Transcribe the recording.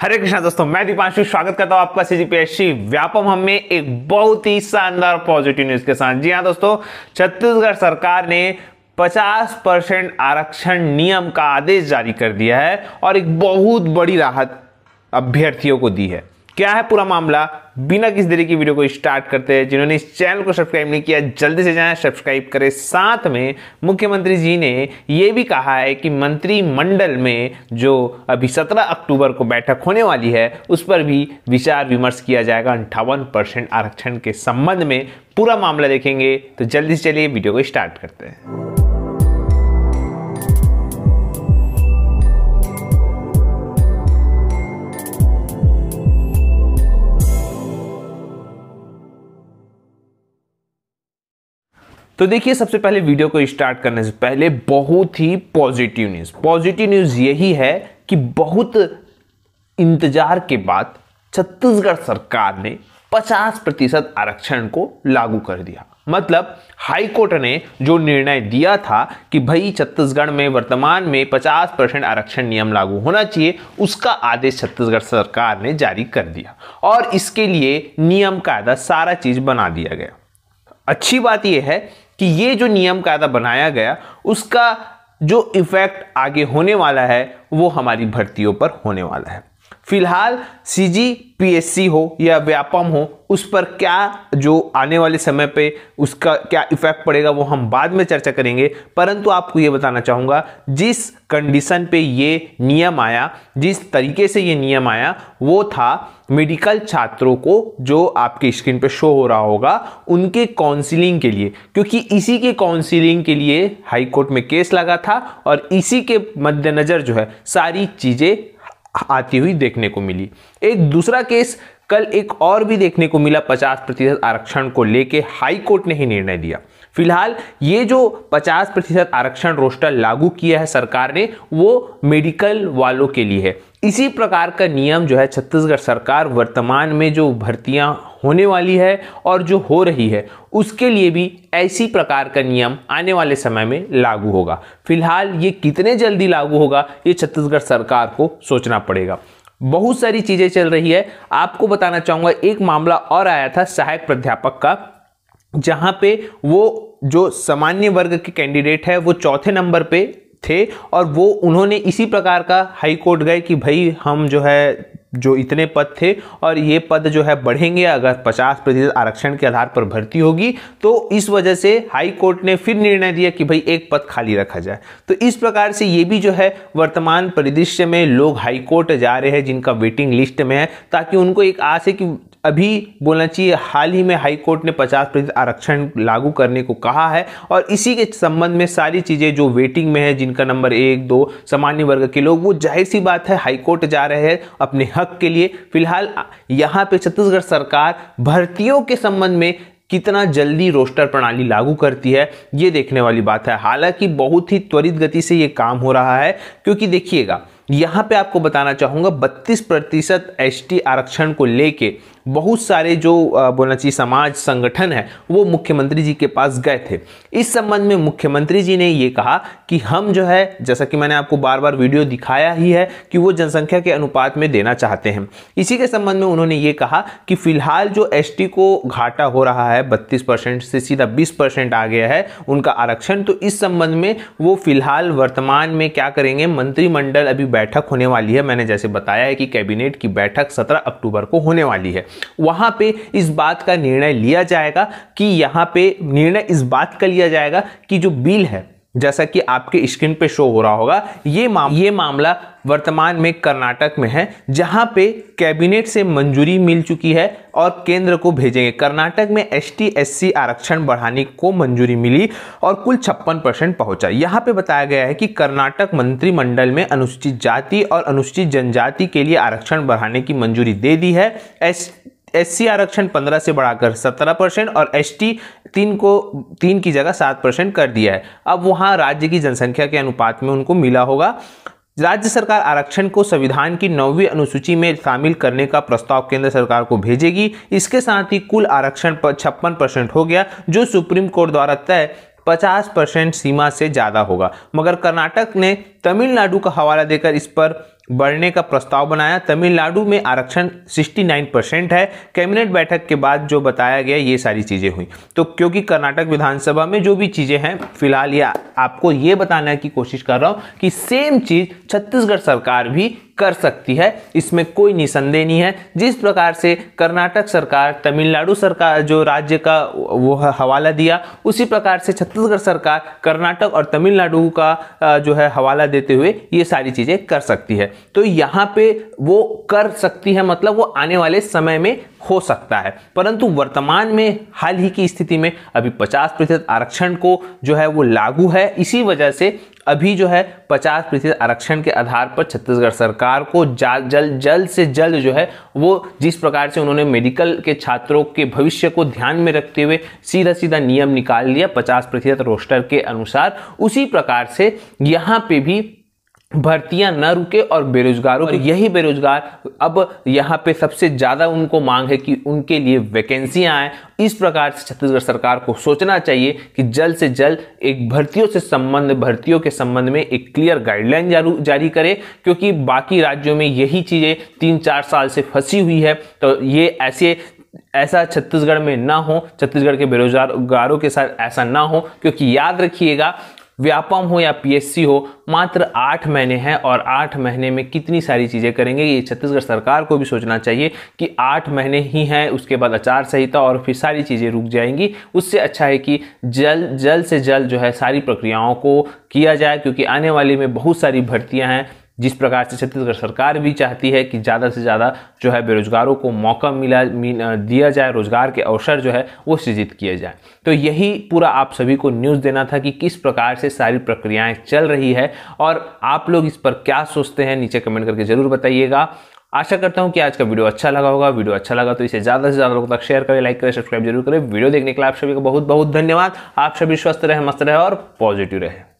हरे कृष्णा दोस्तों मैं दीपांशु स्वागत करता हूं आपका सी जी व्यापम हम में एक बहुत ही शानदार पॉजिटिव न्यूज के साथ जी हाँ दोस्तों छत्तीसगढ़ सरकार ने 50 परसेंट आरक्षण नियम का आदेश जारी कर दिया है और एक बहुत बड़ी राहत अभ्यर्थियों को दी है क्या है पूरा मामला बिना किसी देरी की वीडियो को स्टार्ट करते हैं जिन्होंने इस चैनल को सब्सक्राइब नहीं किया जल्दी से जाए सब्सक्राइब करें साथ में मुख्यमंत्री जी ने यह भी कहा है कि मंत्रिमंडल में जो अभी 17 अक्टूबर को बैठक होने वाली है उस पर भी विचार विमर्श किया जाएगा अंठावन परसेंट आरक्षण के संबंध में पूरा मामला देखेंगे तो जल्दी से चलिए वीडियो को स्टार्ट करते हैं तो देखिए सबसे पहले वीडियो को स्टार्ट करने से पहले बहुत ही पॉजिटिव न्यूज़ पॉजिटिव न्यूज़ यही है कि बहुत इंतजार के बाद छत्तीसगढ़ सरकार ने 50 प्रतिशत आरक्षण को लागू कर दिया मतलब हाई कोर्ट ने जो निर्णय दिया था कि भाई छत्तीसगढ़ में वर्तमान में 50 परसेंट आरक्षण नियम लागू होना चाहिए उसका आदेश छत्तीसगढ़ सरकार ने जारी कर दिया और इसके लिए नियम कायदा सारा चीज़ बना दिया गया अच्छी बात यह है कि ये जो नियम कायदा बनाया गया उसका जो इफेक्ट आगे होने वाला है वो हमारी भर्तियों पर होने वाला है फिलहाल सी जी पी एस सी हो या व्यापम हो उस पर क्या जो आने वाले समय पे उसका क्या इफेक्ट पड़ेगा वो हम बाद में चर्चा करेंगे परंतु आपको ये बताना चाहूँगा जिस कंडीशन पे ये नियम आया जिस तरीके से ये नियम आया वो था मेडिकल छात्रों को जो आपके स्क्रीन पे शो हो रहा होगा उनके काउंसिलिंग के लिए क्योंकि इसी के काउंसिलिंग के लिए हाईकोर्ट में केस लगा था और इसी के मद्देनज़र जो है सारी चीज़ें आती हुई देखने को मिली एक दूसरा केस कल एक और भी देखने को मिला 50 प्रतिशत आरक्षण को लेके हाई कोर्ट ने ही निर्णय दिया फिलहाल ये जो 50 प्रतिशत आरक्षण रोस्टर लागू किया है सरकार ने वो मेडिकल वालों के लिए है इसी प्रकार का नियम जो है छत्तीसगढ़ सरकार वर्तमान में जो भर्तियां होने वाली है और जो हो रही है उसके लिए भी ऐसी प्रकार का नियम आने वाले समय में लागू होगा फिलहाल ये कितने जल्दी लागू होगा ये छत्तीसगढ़ सरकार को सोचना पड़ेगा बहुत सारी चीज़ें चल रही है आपको बताना चाहूँगा एक मामला और आया था सहायक प्राध्यापक का जहाँ पे वो जो सामान्य वर्ग के कैंडिडेट है वो चौथे नंबर पे थे और वो उन्होंने इसी प्रकार का हाई कोर्ट गए कि भाई हम जो है जो इतने पद थे और ये पद जो है बढ़ेंगे अगर 50 प्रतिशत आरक्षण के आधार पर भर्ती होगी तो इस वजह से हाई कोर्ट ने फिर निर्णय दिया कि भाई एक पद खाली रखा जाए तो इस प्रकार से ये भी जो है वर्तमान परिदृश्य में लोग हाई कोर्ट जा रहे हैं जिनका वेटिंग लिस्ट में है ताकि उनको एक आस है कि अभी बोलना चाहिए हाल ही में हाई कोर्ट ने 50 प्रतिशत आरक्षण लागू करने को कहा है और इसी के संबंध में सारी चीज़ें जो वेटिंग में है जिनका नंबर एक दो सामान्य वर्ग के लोग वो जाहिर सी बात है हाई कोर्ट जा रहे हैं अपने हक विभाग के लिए फिलहाल यहाँ पे छत्तीसगढ़ सरकार भर्तियों के संबंध में कितना जल्दी रोस्टर प्रणाली लागू करती है ये देखने वाली बात है हालांकि बहुत ही त्वरित गति से ये काम हो रहा है क्योंकि देखिएगा यहाँ पे आपको बताना चाहूँगा 32 प्रतिशत एस आरक्षण को लेके बहुत सारे जो बोलना चाहिए समाज संगठन है वो मुख्यमंत्री जी के पास गए थे इस संबंध में मुख्यमंत्री जी ने ये कहा कि हम जो है जैसा कि मैंने आपको बार बार वीडियो दिखाया ही है कि वो जनसंख्या के अनुपात में देना चाहते हैं इसी के संबंध में उन्होंने ये कहा कि फिलहाल जो एस को घाटा हो रहा है बत्तीस से सीधा बीस आ गया है उनका आरक्षण तो इस संबंध में वो फिलहाल वर्तमान में क्या करेंगे मंत्रिमंडल अभी बैठक होने वाली है मैंने जैसे बताया है कि कैबिनेट की बैठक 17 अक्टूबर को होने वाली है वहां पे इस बात का निर्णय लिया जाएगा कि यहाँ पे निर्णय इस बात का लिया जाएगा कि जो बिल है जैसा कि आपके स्क्रीन पे शो हो रहा होगा ये माम, ये मामला वर्तमान में कर्नाटक में है जहां पे कैबिनेट से मंजूरी मिल चुकी है और केंद्र को भेजेंगे कर्नाटक में एस टी आरक्षण बढ़ाने को मंजूरी मिली और कुल छप्पन परसेंट पहुंचा यहां पे बताया गया है कि कर्नाटक मंत्रिमंडल में अनुसूचित जाति और अनुसूचित जनजाति के लिए आरक्षण बढ़ाने की मंजूरी दे दी है एस एस आरक्षण 15 से बढ़ाकर 17 परसेंट और टी तीन को तीन की जगह सात परसेंट कर दिया है अब वहाँ राज्य की जनसंख्या के अनुपात में उनको मिला होगा राज्य सरकार आरक्षण को संविधान की नौवीं अनुसूची में शामिल करने का प्रस्ताव केंद्र सरकार को भेजेगी इसके साथ ही कुल आरक्षण पर छप्पन परसेंट हो गया जो सुप्रीम कोर्ट द्वारा तय 50 परसेंट सीमा से ज़्यादा होगा मगर कर्नाटक ने तमिलनाडु का हवाला देकर इस पर बढ़ने का प्रस्ताव बनाया तमिलनाडु में आरक्षण 69 परसेंट है कैबिनेट बैठक के बाद जो बताया गया ये सारी चीज़ें हुई तो क्योंकि कर्नाटक विधानसभा में जो भी चीज़ें हैं फिलहाल ये आपको ये बताने की कोशिश कर रहा हूँ कि सेम चीज़ छत्तीसगढ़ सरकार भी कर सकती है इसमें कोई निसंदेह नहीं है जिस प्रकार से कर्नाटक सरकार तमिलनाडु सरकार जो राज्य का वो हवाला दिया उसी प्रकार से छत्तीसगढ़ सरकार कर्नाटक और तमिलनाडु का जो है हवाला देते हुए ये सारी चीज़ें कर सकती है तो यहाँ पे वो कर सकती है मतलब वो आने वाले समय में हो सकता है परंतु वर्तमान में हाल ही की स्थिति में अभी 50 प्रतिशत आरक्षण को जो है वो लागू है इसी वजह से अभी जो है पचास प्रतिशत आरक्षण के आधार पर छत्तीसगढ़ सरकार को जल्द जल्द से जल्द जो है वो जिस प्रकार से उन्होंने मेडिकल के छात्रों के भविष्य को ध्यान में रखते हुए सीधा सीधा नियम निकाल लिया पचास प्रतिशत रोस्टर के अनुसार उसी प्रकार से यहाँ पे भी भर्तियां न रुके और बेरोजगारों और यही बेरोजगार अब यहाँ पे सबसे ज़्यादा उनको मांग है कि उनके लिए वैकेंसियां आए इस प्रकार से छत्तीसगढ़ सरकार को सोचना चाहिए कि जल्द से जल्द एक भर्तियों से संबंध भर्तियों के संबंध में एक क्लियर गाइडलाइन जारी करे क्योंकि बाकी राज्यों में यही चीज़ें तीन चार साल से फंसी हुई है तो ये ऐसे ऐसा छत्तीसगढ़ में ना हो छत्तीसगढ़ के बेरोजगारों के साथ ऐसा ना हो क्योंकि याद रखिएगा व्यापम हो या पीएससी हो मात्र आठ महीने हैं और आठ महीने में कितनी सारी चीज़ें करेंगे ये छत्तीसगढ़ सरकार को भी सोचना चाहिए कि आठ महीने ही हैं उसके बाद आचार संहिता और फिर सारी चीज़ें रुक जाएंगी उससे अच्छा है कि जल्द जल्द से जल्द जो है सारी प्रक्रियाओं को किया जाए क्योंकि आने वाले में बहुत सारी भर्तियाँ हैं जिस प्रकार से छत्तीसगढ़ सरकार भी चाहती है कि ज़्यादा से ज़्यादा जो है बेरोजगारों को मौका मिला दिया जाए रोजगार के अवसर जो है वो सृजित किए जाए तो यही पूरा आप सभी को न्यूज़ देना था कि किस प्रकार से सारी प्रक्रियाएं चल रही है और आप लोग इस पर क्या सोचते हैं नीचे कमेंट करके ज़रूर बताइएगा आशा करता हूँ कि आज का वीडियो अच्छा लगा होगा वीडियो अच्छा लगा तो इसे ज़्यादा से ज़्यादा लोगों तक शेयर करें लाइक करें सब्सक्राइब जरूर करें वीडियो देखने के लिए आप सभी का बहुत बहुत धन्यवाद आप सभी स्वस्थ रहे मस्त रहे और पॉजिटिव रहे